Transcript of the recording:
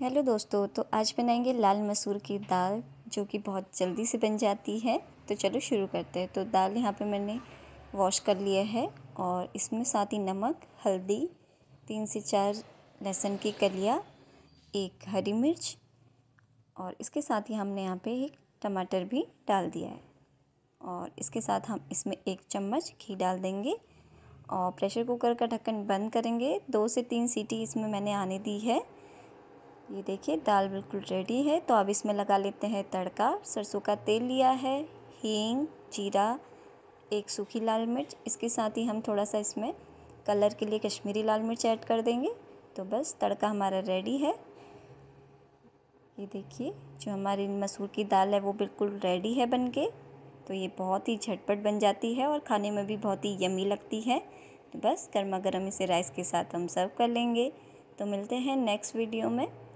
hello दोस्तों तो आज बनाएंगे लाल मसूर की दाल जो कि बहुत जल्दी से बन जाती है तो चलो शुरू करते हैं तो दाल यहाँ पे मैंने वॉश कर लिया है और इसमें साथ ही नमक हल्दी तीन से चार लहसुन की कलिया एक हरी मिर्च और इसके साथ ही हमने यहाँ पे एक टमाटर भी डाल दिया है और इसके साथ हम इसमें एक चम्मच घी डाल देंगे और प्रेशर कुकर का ढक्कन बंद करेंगे दो से तीन सीटी इसमें मैंने आने दी है ये देखिए दाल बिल्कुल रेडी है तो अब इसमें लगा लेते हैं तड़का सरसों का तेल लिया है हींग जीरा एक सूखी लाल मिर्च इसके साथ ही हम थोड़ा सा इसमें कलर के लिए कश्मीरी लाल मिर्च ऐड कर देंगे तो बस तड़का हमारा रेडी है ये देखिए जो हमारी मसूर की दाल है वो बिल्कुल रेडी है बन के तो ये बहुत ही झटपट बन जाती है और खाने में भी बहुत ही यमी लगती है तो बस गर्मा गर्म इसे राइस के साथ हम सर्व कर लेंगे तो मिलते हैं नेक्स्ट वीडियो में